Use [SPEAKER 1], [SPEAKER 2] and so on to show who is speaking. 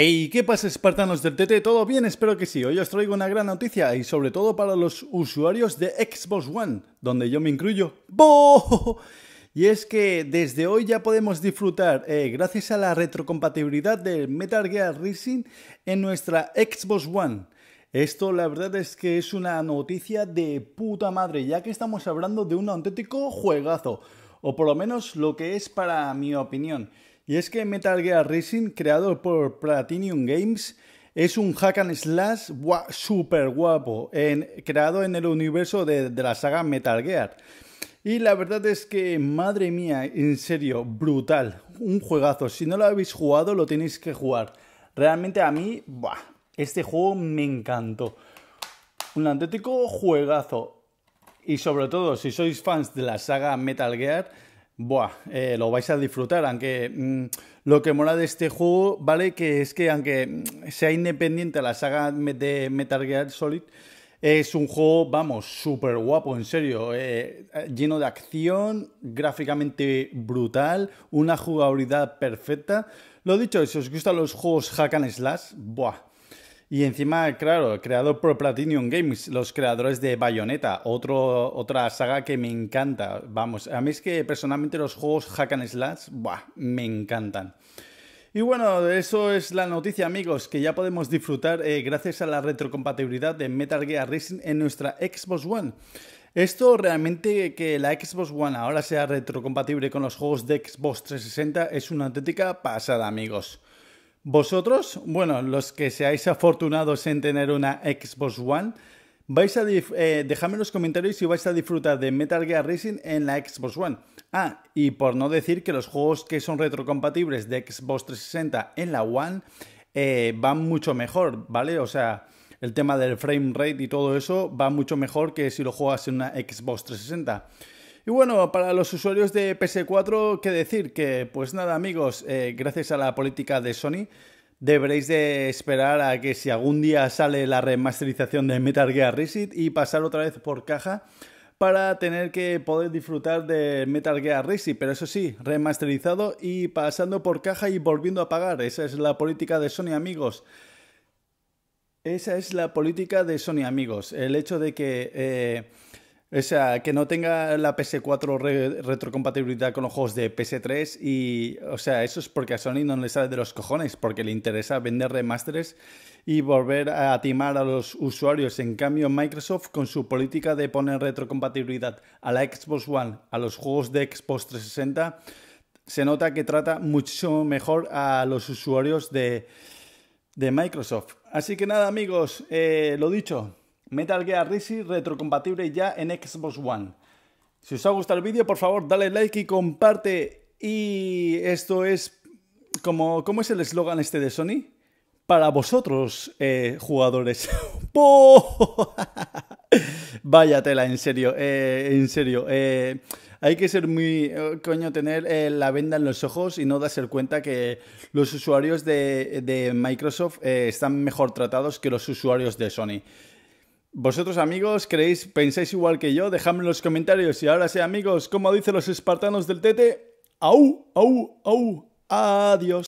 [SPEAKER 1] ¡Hey! ¿Qué pasa, espartanos del TT? ¿Todo bien? Espero que sí. Hoy os traigo una gran noticia y sobre todo para los usuarios de Xbox One, donde yo me incluyo. ¡Boo! Y es que desde hoy ya podemos disfrutar, eh, gracias a la retrocompatibilidad del Metal Gear Rising, en nuestra Xbox One. Esto la verdad es que es una noticia de puta madre, ya que estamos hablando de un auténtico juegazo, o por lo menos lo que es para mi opinión. Y es que Metal Gear Racing, creado por Platinum Games, es un hack and slash super guapo, creado en el universo de, la saga Metal Gear. Y la verdad es que, madre mía, en serio, brutal. Un juegazo. Si no lo habéis jugado, lo tenéis que jugar. Realmente a mí, este juego me encantó. Un auténtico juegazo. Y sobre todo, si sois fans de la saga Metal Gear, Buah, eh, lo vais a disfrutar, aunque mm, lo que mola de este juego, ¿vale? Que es que aunque mm, sea independiente a la saga de Metal Gear Solid, es un juego, vamos, súper guapo, en serio, eh, lleno de acción, gráficamente brutal, una jugabilidad perfecta. Lo dicho, si os gustan los juegos hack and slash, buah, y encima, claro, creado por Platinum Games, los creadores de Bayonetta, otra saga que me encanta. Vamos, a mí es que personalmente los juegos hack and slash, buah, me encantan. Y bueno, eso es la noticia amigos, que ya podemos disfrutar eh, gracias a la retrocompatibilidad de Metal Gear Racing en nuestra Xbox One. Esto realmente que la Xbox One ahora sea retrocompatible con los juegos de Xbox 360 es una auténtica pasada amigos. Vosotros, bueno, los que seáis afortunados en tener una Xbox One, vais a eh, dejadme en los comentarios si vais a disfrutar de Metal Gear Racing en la Xbox One. Ah, y por no decir que los juegos que son retrocompatibles de Xbox 360 en la One eh, van mucho mejor, ¿vale? O sea, el tema del frame rate y todo eso va mucho mejor que si lo juegas en una Xbox 360. Y bueno, para los usuarios de PS4, ¿qué decir? Que pues nada amigos, eh, gracias a la política de Sony, Deberéis de esperar a que si algún día sale la remasterización de Metal Gear Reset y pasar otra vez por caja para tener que poder disfrutar de Metal Gear Reset, pero eso sí, remasterizado y pasando por caja y volviendo a pagar. Esa es la política de Sony amigos. Esa es la política de Sony amigos. El hecho de que... Eh, o sea, que no tenga la PS4 retrocompatibilidad con los juegos de PS3 y, o sea, eso es porque a Sony no le sale de los cojones, porque le interesa vender remasteres y volver a timar a los usuarios. En cambio, Microsoft, con su política de poner retrocompatibilidad a la Xbox One, a los juegos de Xbox 360, se nota que trata muchísimo mejor a los usuarios de, de Microsoft. Así que nada, amigos, eh, lo dicho, Metal Gear Rising retrocompatible ya en Xbox One. Si os ha gustado el vídeo, por favor, dale like y comparte. Y esto es como ¿cómo es el eslogan este de Sony? Para vosotros, eh, jugadores. Vaya tela, en serio, eh, en serio. Eh, hay que ser muy, eh, coño, tener la venda en los ojos y no darse cuenta que los usuarios de, de Microsoft están mejor tratados que los usuarios de Sony. ¿Vosotros amigos creéis, pensáis igual que yo? Dejadme en los comentarios y ahora sí amigos, como dicen los espartanos del Tete, au, au, au, adiós.